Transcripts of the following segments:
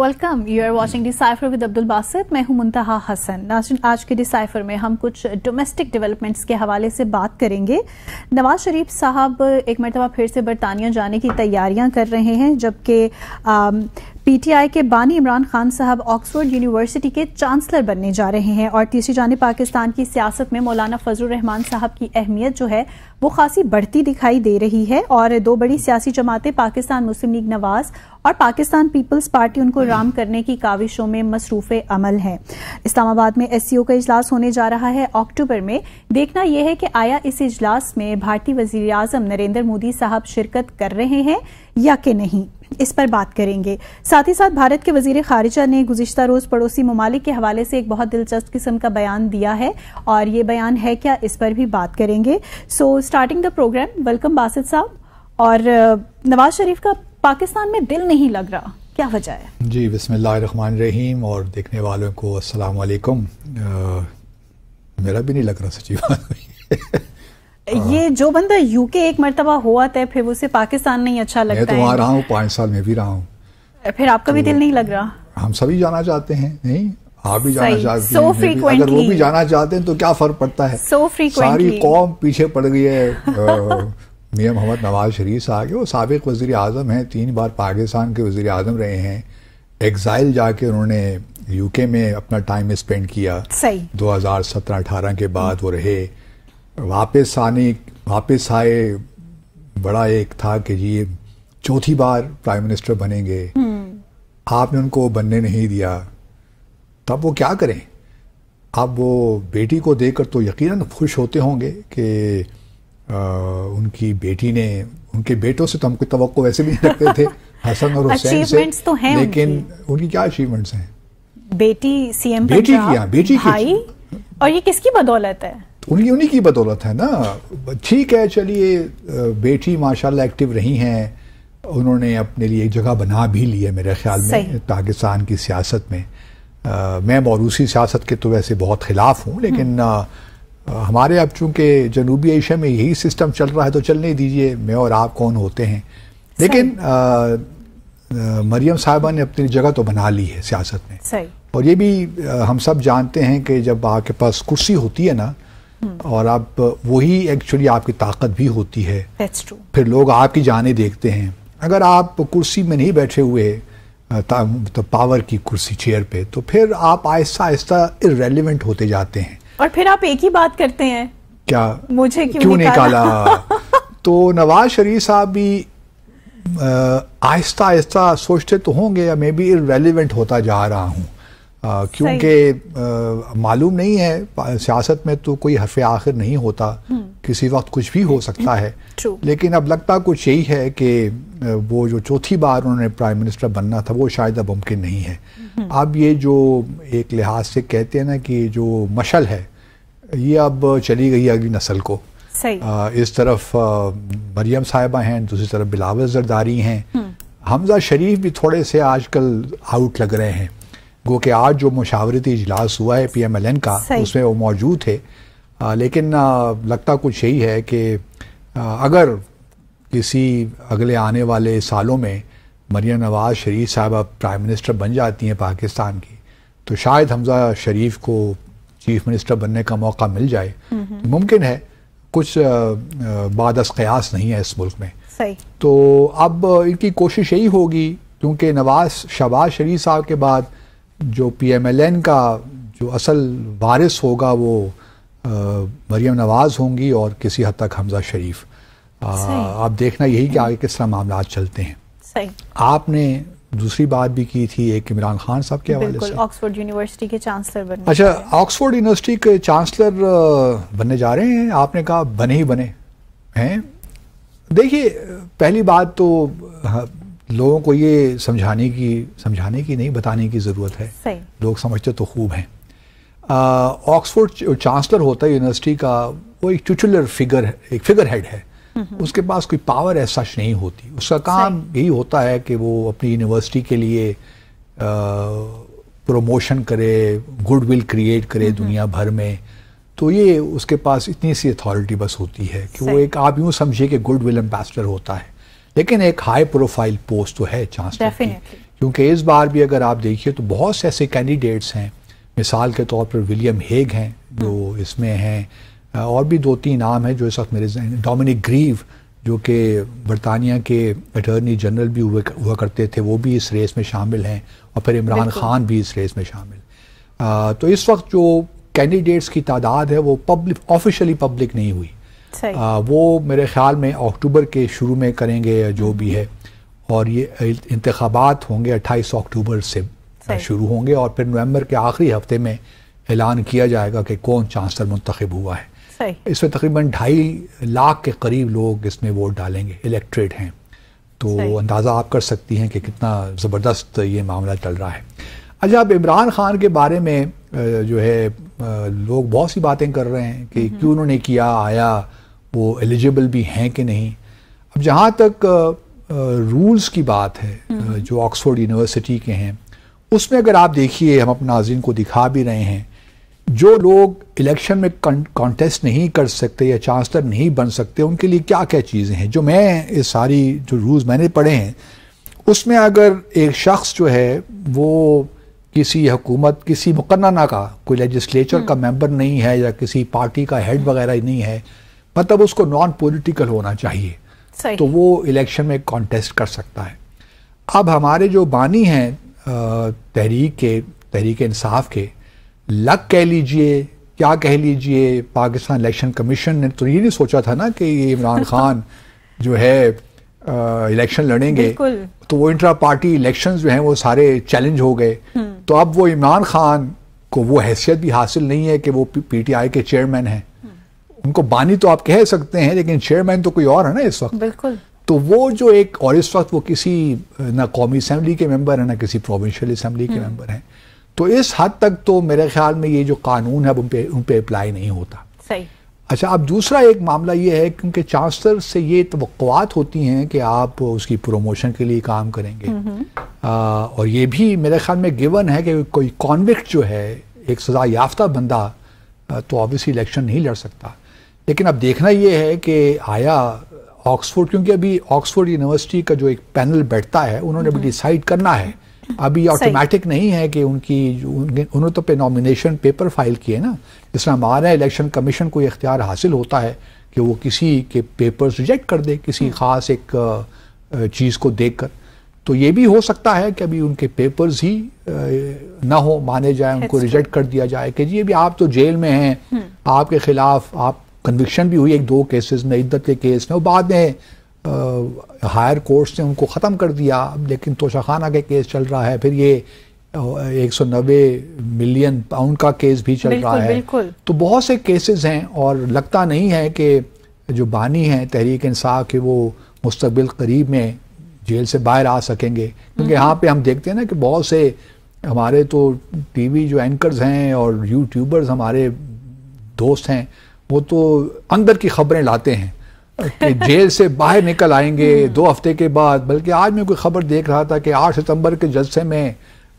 Welcome you are watching decipher with Abdul Basit मैं हूं मुंतहा हसन नाजिन आज के डिसाइफर में हम कुछ डोमेस्टिक डेवलपमेंट्स के हवाले से बात करेंगे नवाज शरीफ साहब एक मरतबा फिर से बरतानिया जाने की तैयारियां कर रहे हैं जबकि पीटीआई के बानी इमरान खान साहब ऑक्सफोर्ड यूनिवर्सिटी के चांसलर बनने जा रहे हैं और तीसरी जाने पाकिस्तान की सियासत में मौलाना फजल रहमान साहब की अहमियत जो है वो खासी बढ़ती दिखाई दे रही है और दो बड़ी सियासी जमातें पाकिस्तान मुस्लिम लीग नवाज और पाकिस्तान पीपल्स पार्टी उनको राम करने की काविशों में मसरूफ अमल है इस्लामाबाद में एस का इजलास होने जा रहा है अक्टूबर में देखना यह है कि आया इस इजलास में भारतीय वजीर नरेंद्र मोदी साहब शिरकत कर रहे हैं या कि नहीं इस पर बात करेंगे साथ ही साथ भारत के वजीर खारिजा ने गुजशत रोज पड़ोसी ममालिक के हवाले से एक बहुत दिलचस्प किस्म का बयान दिया है और ये बयान है क्या इस पर भी बात करेंगे so starting the programme welcome Basit साहब और नवाज शरीफ का पाकिस्तान में दिल नहीं लग रहा क्या वजह है जी बसमान रहीम और देखने वालों को असलकुम मेरा भी नहीं लग रहा सचिव हाँ। ये जो बंदा यूके एक मरतबा हुआ था तो फिर उसे पाकिस्तान नहीं अच्छा लगता मैं तो वहाँ रहा हूँ पांच साल में भी रहा हूँ फिर आपका तो भी दिल नहीं लग रहा हम सभी जाना चाहते हैं नहीं आप भी जाना चाहते so हैं अगर वो भी जाना चाहते हैं तो क्या फर्क पड़ता है so सारी कौम पीछे पड़ गई है मियाँ मोहम्मद नवाज शरीफ साहब वो सबक वजी अजम हैं तीन बार पाकिस्तान के वजी अजम रहे हैं एग्ज़ाइल जाके उन्होंने यूके में अपना टाइम स्पेंड किया सही 2017-18 के बाद वो रहे वापस आने वापस आए बड़ा एक था कि ये चौथी बार प्राइम मिनिस्टर बनेंगे हम्म। आपने उनको बनने नहीं दिया तब वो क्या करें अब वो बेटी को देखकर तो यकीनन खुश होते होंगे कि उनकी बेटी ने उनके बेटों से तो हम कोई तो वैसे भी नहीं रखते थे हसन और हुसैन से तो हैं लेकिन उनकी, उनकी क्या अचीवमेंट्स हैं बेटी सीएम बेटी की बेटी भाई और ये किसकी बदौलत है उनकी उन्हीं की बदौलत है ना ठीक है चलिए बेटी माशाल्लाह एक्टिव रही हैं उन्होंने अपने लिए एक जगह बना भी ली है मेरे ख्याल में पाकिस्तान की सियासत में आ, मैं मौरूसी सियासत के तो वैसे बहुत ख़िलाफ़ हूँ हम्म। लेकिन आ, हमारे अब चूंकि जनूबी एशिया में यही सिस्टम चल रहा है तो चलने दीजिए मैं और आप कौन होते हैं लेकिन आ, मरियम साहबा ने अपनी जगह तो बना ली है सियासत में और ये भी हम सब जानते हैं कि जब आपके पास कुर्सी होती है ना और आप वही एक्चुअली आपकी ताकत भी होती है फिर लोग आपकी जाने देखते हैं अगर आप कुर्सी में नहीं बैठे हुए तो पावर मतलब की कुर्सी चेयर पे तो फिर आप आहिस्ता आहिस्ता इरेलीवेंट होते जाते हैं और फिर आप एक ही बात करते हैं क्या मुझे क्यों, क्यों निकाला, निकाला? तो नवाज शरीफ साहब भी आहिस्ता आहिस्ता सोचते तो होंगे या मे बी इरेलीवेंट होता जा रहा हूँ क्योंकि मालूम नहीं है सियासत में तो कोई हफे आखिर नहीं होता हम्म। किसी वक्त कुछ भी हो सकता है लेकिन अब लगता कुछ यही है कि वो जो चौथी बार उन्होंने प्राइम मिनिस्टर बनना था वो शायद अब मुमकिन नहीं है हम्म। अब ये जो एक लिहाज से कहते हैं ना कि जो मशल है ये अब चली गई अगली नस्ल को आ, इस तरफ मरियम साहिबा हैं दूसरी तरफ बिलावल जरदारी हैं हम्म। हमजा शरीफ भी थोड़े से आजकल आउट लग रहे हैं गो के आज जो मुशावरती इजलास हुआ है पी एम एल एन का उसमें वो मौजूद थे आ, लेकिन आ, लगता कुछ यही है कि आ, अगर किसी अगले आने वाले सालों में मरिया नवाज शरीफ साहब अब प्राइम मिनिस्टर बन जाती हैं पाकिस्तान की तो शायद हमजा शरीफ को चीफ मिनिस्टर बनने का मौका मिल जाए तो मुमकिन है कुछ बादस क़यास नहीं है इस मुल्क में तो अब इनकी कोशिश यही होगी क्योंकि नवाज शबाज शरीफ साहब के बाद जो पीएमएलएन का जो असल वारिस होगा वो मरियम नवाज़ होंगी और किसी हद तक हमजा शरीफ आ, आप देखना यही कि आगे किस तरह मामला चलते हैं आपने दूसरी बात भी की थी एक इमरान खान साहब के हवाले से ऑक्सफोर्ड यूनिवर्सिटी के चांसलर बने अच्छा ऑक्सफोर्ड यूनिवर्सिटी के चांसलर बनने जा रहे हैं आपने कहा बने ही बने हैं देखिए पहली बात तो लोगों को ये समझाने की समझाने की नहीं बताने की ज़रूरत है लोग समझते तो खूब हैं ऑक्सफोर्ड चांसलर होता है यूनिवर्सिटी का वो एक चुचुलर फिगर एक फिगर हेड है उसके पास कोई पावर ऐसा नहीं होती उसका काम यही होता है कि वो अपनी यूनिवर्सिटी के लिए प्रमोशन करे गुडविल क्रिएट करे दुनिया भर में तो ये उसके पास इतनी सी अथॉरिटी बस होती है कि वो एक आप यूँ समझिए कि गुडविल एम्बेसडर होता है लेकिन एक हाई प्रोफाइल पोस्ट तो है चांसलर तो की क्योंकि इस बार भी अगर आप देखिए तो बहुत से ऐसे कैंडिडेट्स हैं मिसाल के तौर पर विलियम हेग हैं जो हम्म। इसमें हैं और भी दो तीन नाम हैं जो इस वक्त मेरे डोमिनिक ग्रीव जो कि बरतानिया के अटर्नी जनरल भी हुए हुआ करते थे वो भी इस रेस में शामिल हैं और फिर इमरान खान भी इस रेस में शामिल आ, तो इस वक्त जो कैंडिडेट्स की तादाद है वो पब्लिक ऑफिशियली पब्लिक नहीं हुई आ, वो मेरे ख्याल में अक्टूबर के शुरू में करेंगे जो भी है और ये इंतबात होंगे 28 अक्टूबर से शुरू होंगे और फिर नवंबर के आखिरी हफ्ते में ऐलान किया जाएगा कि कौन चांसलर मुंतब हुआ है इसमें तकरीबन ढाई लाख के करीब लोग इसमें वोट डालेंगे इलेक्ट्रेट हैं तो अंदाज़ा आप कर सकती हैं कि कितना ज़बरदस्त ये मामला चल रहा है अच्छा अब इमरान खान के बारे में जो है लोग बहुत सी बातें कर रहे हैं कि हम्म। क्यों उन्होंने किया आया वो एलिजिबल भी हैं कि नहीं अब जहाँ तक रूल्स की बात है हम्म। जो ऑक्सफोर्ड यूनिवर्सिटी के हैं उसमें अगर आप देखिए हम अपने नाजिन को दिखा भी रहे हैं जो लोग इलेक्शन में कॉन्टेस्ट नहीं कर सकते या चांसलर नहीं बन सकते उनके लिए क्या क्या चीज़ें हैं जो मैं इस सारी जो रूल्स मैंने पढ़े हैं उसमें अगर एक शख्स जो है वो किसी हुकूमत किसी मुकन्ना का कोई लेजिस्लेचर का मेंबर हम्म। नहीं है या किसी पार्टी का हेड वगैरह नहीं है मतलब उसको नॉन पॉलिटिकल होना चाहिए तो वो इलेक्शन में कॉन्टेस्ट कर सकता है अब हमारे जो बानी हैं तहरीक के तहरीक इंसाफ के लक कह लीजिए क्या कह लीजिए पाकिस्तान इलेक्शन कमीशन ने तो ये नहीं सोचा था ना कि ये इमरान खान जो है इलेक्शन लड़ेंगे तो वो इंट्रा पार्टी इलेक्शन जो हैं वो सारे चैलेंज हो गए हम्म। तो अब वो इमरान खान को वो हैसियत भी हासिल नहीं है कि वो पीटीआई के चेयरमैन हैं उनको बानी तो आप कह सकते हैं लेकिन चेयरमैन तो कोई और है ना इस वक्त बिल्कुल तो वो जो एक और इस वक्त वो किसी ना कौमी असम्बली के मेंबर है ना किसी प्रोविंशियल असम्बली के मेंबर हम्म। हैं तो इस हद तक तो मेरे ख्याल में ये जो कानून है उन पर उन पर अप्लाई नहीं होता सही अच्छा अब दूसरा एक मामला ये है क्योंकि चांसलर से ये तो होती हैं कि आप उसकी प्रोमोशन के लिए काम करेंगे हम्म, हम्म। आ, और ये भी मेरे ख्याल में गिवन है कि कोई कॉन्विक्ट जो है एक सज़ा याफ्ता बंदा तो ऑब्वियसली इलेक्शन नहीं लड़ सकता लेकिन अब देखना यह है कि आया ऑक्सफोर्ड क्योंकि अभी ऑक्सफोर्ड यूनिवर्सिटी का जो एक पैनल बैठता है उन्होंने भी डिसाइड करना है अभी ऑटोमेटिक नहीं है कि उनकी उन्होंने तो पे नॉमिनेशन पेपर फाइल किए ना जिस तरह हमारा इलेक्शन कमीशन को इख्तियार हासिल होता है कि वो किसी के पेपर्स रिजेक्ट कर दे किसी हम्म। खास एक चीज़ को देखकर तो ये भी हो सकता है कि अभी उनके पेपर्स ही ना हो माने जाए उनको रिजेक्ट कर दिया जाए कि जी अभी आप तो जेल में हैं हम्म। आपके खिलाफ आप कन्विक्शन भी हुई एक दो केसेस में इद्दत के केस में वो बाद में हायर कोर्ट्स ने उनको ख़त्म कर दिया लेकिन तोशाखाना के केस चल रहा है फिर ये एक सौ नबे मिलियन पाउंड का केस भी चल रहा है तो बहुत से केसेस हैं और लगता नहीं है कि जो बानी हैं तहरीक इंसाफ के वो मुस्तबिल करीब में जेल से बाहर आ सकेंगे क्योंकि हम्म। यहाँ पे हम देखते हैं ना कि बहुत से हमारे तो टीवी जो एंकर्स हैं और यूट्यूबर्स हमारे दोस्त हैं वो तो अंदर की खबरें लाते हैं कि जेल से बाहर निकल आएंगे हम्म। दो हफ्ते के बाद बल्कि आज मैं कोई खबर देख रहा था कि आठ सितंबर के जलसे में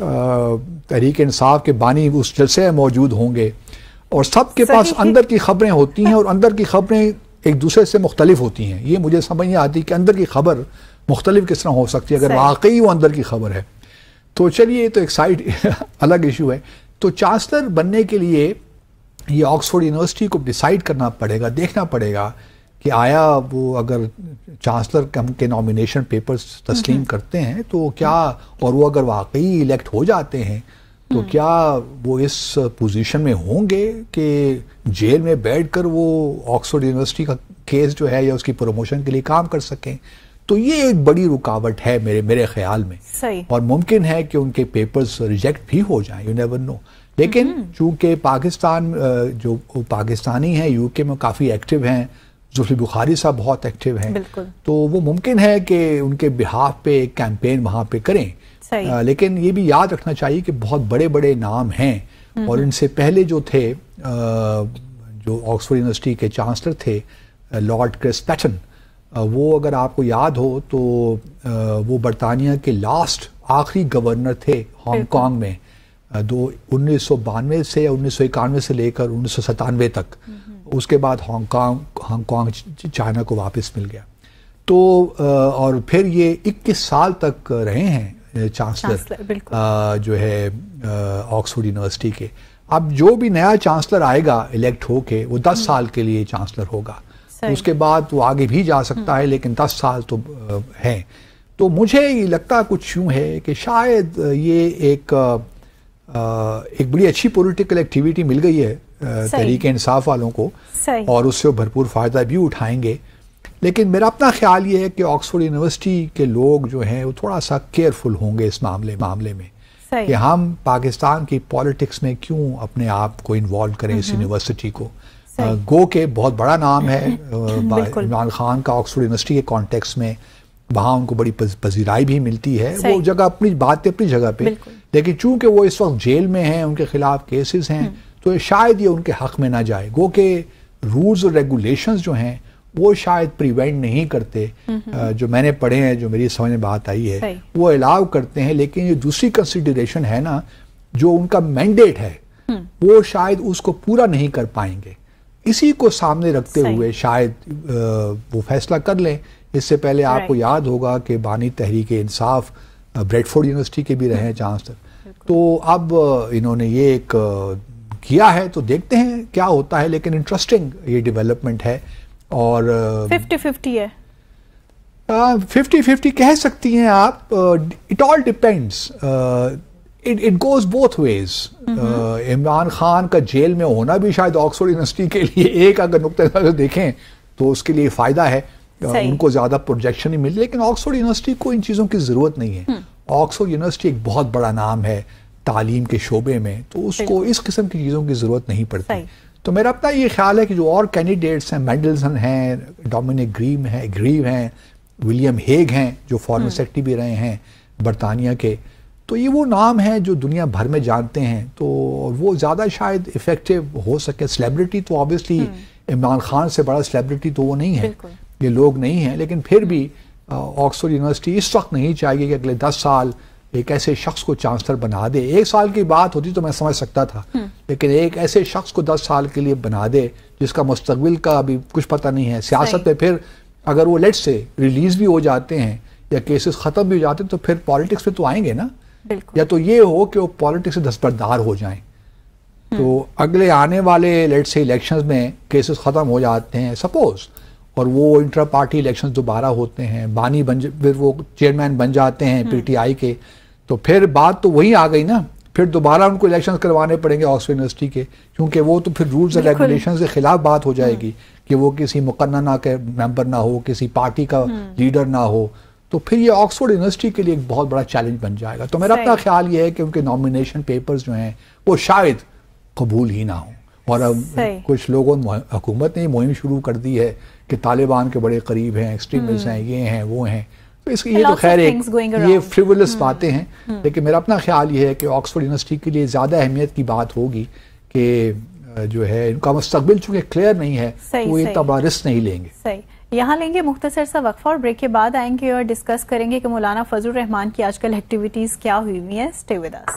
तहरीक इंसाफ के बानी उस जलसे में मौजूद होंगे और सबके पास अंदर की खबरें होती हैं और अंदर की खबरें एक दूसरे से मुख्तलिफ होती हैं ये मुझे समझ नहीं आती कि अंदर की खबर मुख्तलिफ किस तरह हो सकती है अगर वाकई वो अंदर की खबर है तो चलिए तो एक साइड अलग इशू है तो चांसलर बनने के लिए ये ऑक्सफोर्ड यूनिवर्सिटी को डिसाइड करना पड़ेगा देखना पड़ेगा कि आया वो अगर चांसलर हम के नॉमिनेशन पेपर्स तस्लीम हम्म। करते हैं तो क्या और वो अगर वाकई इलेक्ट हो जाते हैं तो हम्म। क्या वो इस पोजीशन में होंगे कि जेल में बैठकर वो ऑक्सफोर्ड यूनिवर्सिटी का केस जो है या उसकी प्रमोशन के लिए काम कर सकें तो ये एक बड़ी रुकावट है मेरे मेरे ख्याल में सही। और मुमकिन है कि उनके पेपर्स रिजेक्ट भी हो जाएं यू नेवर नो लेकिन हम्म। चूंकि पाकिस्तान जो पाकिस्तानी हैं यूके में काफ़ी एक्टिव हैं जुल्फी बुखारी साहब बहुत एक्टिव हैं तो वो मुमकिन है कि उनके बिहाफ पे एक कैंपेन वहाँ पे करें आ, लेकिन ये भी याद रखना चाहिए कि बहुत बड़े बड़े नाम हैं हम्म। और इनसे पहले जो थे आ, जो ऑक्सफोर्ड यूनिवर्सिटी के चांसलर थे लॉर्ड क्रिस पैटन वो अगर आपको याद हो तो आ, वो बरतानिया के लास्ट आखिरी गवर्नर थे हांगकॉन्ग में दो उन्नीस से उन्नीस से लेकर उन्नीस तक उसके बाद हांगकांग हांगकांग चाइना को वापस मिल गया तो और फिर ये 21 साल तक रहे हैं चांसलर जो है ऑक्सफोर्ड यूनिवर्सिटी के अब जो भी नया चांसलर आएगा इलेक्ट होके वो 10 हम्म। साल के लिए चांसलर होगा उसके बाद वो आगे भी जा सकता है हम्म। लेकिन 10 साल तो हैं तो मुझे लगता कुछ यूं है कि शायद ये एक एक बड़ी अच्छी पॉलिटिकल एक्टिविटी मिल गई है तहरीक इंसाफ वालों को और उससे भरपूर फ़ायदा भी उठाएंगे लेकिन मेरा अपना ख्याल ये है कि ऑक्सफोर्ड यूनिवर्सिटी के लोग जो हैं वो थोड़ा सा केयरफुल होंगे इस मामले मामले में कि हम पाकिस्तान की पॉलिटिक्स में क्यों अपने आप को इन्वॉल्व करें इस यूनिवर्सिटी को गो के बहुत बड़ा नाम है इमरान खान का ऑक्सफोर्ड यूनिवर्सिटी के कॉन्टेक्स में वहाँ उनको बड़ी पजीराई भी मिलती है वो जगह अपनी बात अपनी जगह पे लेकिन चूंकि वो इस वक्त जेल में हैं उनके खिलाफ केसेस हैं हम्म। तो शायद ये उनके हक में ना जाए गो के रूल्स और रेगुलेशंस जो हैं वो शायद प्रिवेंट नहीं करते जो मैंने पढ़े हैं जो मेरी समझ में बात आई है वो अलाउ करते हैं लेकिन ये दूसरी कंसिडरेशन है ना जो उनका मैंडेट है हम्म। वो शायद उसको पूरा नहीं कर पाएंगे इसी को सामने रखते हुए शायद वो फैसला कर लें इससे पहले आपको याद होगा कि बानी तहरीक इंसाफ ब्रेडफोर्ड यूनिवर्सिटी के भी रहे हैं चांसलर तो अब इन्होंने ये एक किया है तो देखते हैं क्या होता है लेकिन इंटरेस्टिंग ये डेवलपमेंट है और फिफ्टी फिफ्टी है फिफ्टी फिफ्टी कह सकती हैं आप it all depends it it goes both ways Imran Khan का जेल में होना भी शायद ऑक्सफोर्ड यूनिवर्सिटी के लिए एक अगर नुकते नजर देखें तो उसके लिए फ़ायदा है उनको ज़्यादा प्रोजेक्शन ही मिली लेकिन ऑक्सफोर्ड यूनिवर्सिटी को इन चीज़ों की ज़रूरत नहीं है ऑक्सफोर्ड हम्म। यूनिवर्सिटी एक बहुत बड़ा नाम है तालीम के शोबे में तो उसको इस किस्म की चीज़ों की ज़रूरत नहीं पड़ती तो मेरा अपना ये ख्याल है कि जो और कैंडिडेट्स हैं मैंडलसन हैं डोमिनिक ग्रीम हैं ग्रीव हैं विलियम हेग हैं जो फॉरन सेक्रेटरी हम्म। भी रहे हैं बरतानिया के तो ये वो नाम है जो दुनिया भर में जानते हैं तो वो ज़्यादा शायद इफ़ेक्टिव हो सके सेलिब्रिटी तो ऑब्वियसली हम्म। इमरान खान से बड़ा सेलिब्रिटी तो वो नहीं है ये लोग नहीं हैं लेकिन फिर भी ऑक्सफोर्ड यूनिवर्सिटी इस वक्त नहीं चाहिए कि अगले दस साल एक ऐसे शख्स को चांसलर बना दे एक साल की बात होती तो मैं समझ सकता था हम्म। लेकिन एक ऐसे शख्स को दस साल के लिए बना दे जिसका मुस्तबिल का अभी कुछ पता नहीं है सियासत में फिर अगर वो लेट से रिलीज भी हो जाते हैं या केसेस ख़त्म भी हो जाते हैं तो फिर पॉलिटिक्स में तो आएंगे ना या तो ये हो कि वो पॉलिटिक्स से दस्तरदार हो जाए तो हम्म। अगले आने वाले लेट से इलेक्शंस में केसेस ख़त्म हो जाते हैं सपोज़ और वो इंट्रा पार्टी इलेक्शन दोबारा होते हैं बानी बन फिर वो चेयरमैन बन जाते हैं पीटीआई हम्म। के तो फिर बात तो वही आ गई ना फिर दोबारा उनको इलेक्शंस करवाने पड़ेंगे ऑक्सफर्ड यूनिवर्सिटी के क्योंकि वो तो फिर रूल्स एंड रेगुलेशन के खिलाफ बात हो जाएगी हम्म। कि वो किसी मुकन्ना के मेंबर ना हो किसी पार्टी का लीडर हम्म। ना हो तो फिर ये ऑक्सफोर्ड यूनिवर्सिटी के लिए एक बहुत बड़ा चैलेंज बन जाएगा तो मेरा अपना ख्याल ये है कि उनके नॉमिनेशन पेपर्स जो हैं वो शायद कबूल ही ना हो और अब कुछ लोगों ने हुकूमत ने मुहिम शुरू कर दी है कि तालिबान के बड़े करीब हैं एक्सट्रीमिस्ट हम्म। हैं ये हैं वो हैं तो इसकी ये तो खैर एक ये फ्रिवलस हम्म। बातें हैं हम्म। लेकिन मेरा अपना ख्याल ये है कि ऑक्सफोर्ड यूनिवर्सिटी के लिए ज़्यादा अहमियत की बात होगी कि जो है इनका मुस्तबिल चूंकि क्लियर नहीं है तो वो ये तबारिस रिस्क नहीं लेंगे यहाँ लेंगे मुख्तसर सा वक्फा और ब्रेक के बाद आएंगे और डिस्कस करेंगे कि मौलाना फजल रहमान की आजकल एक्टिविटीज़ क्या हुई हुई हैं स्टे विद अस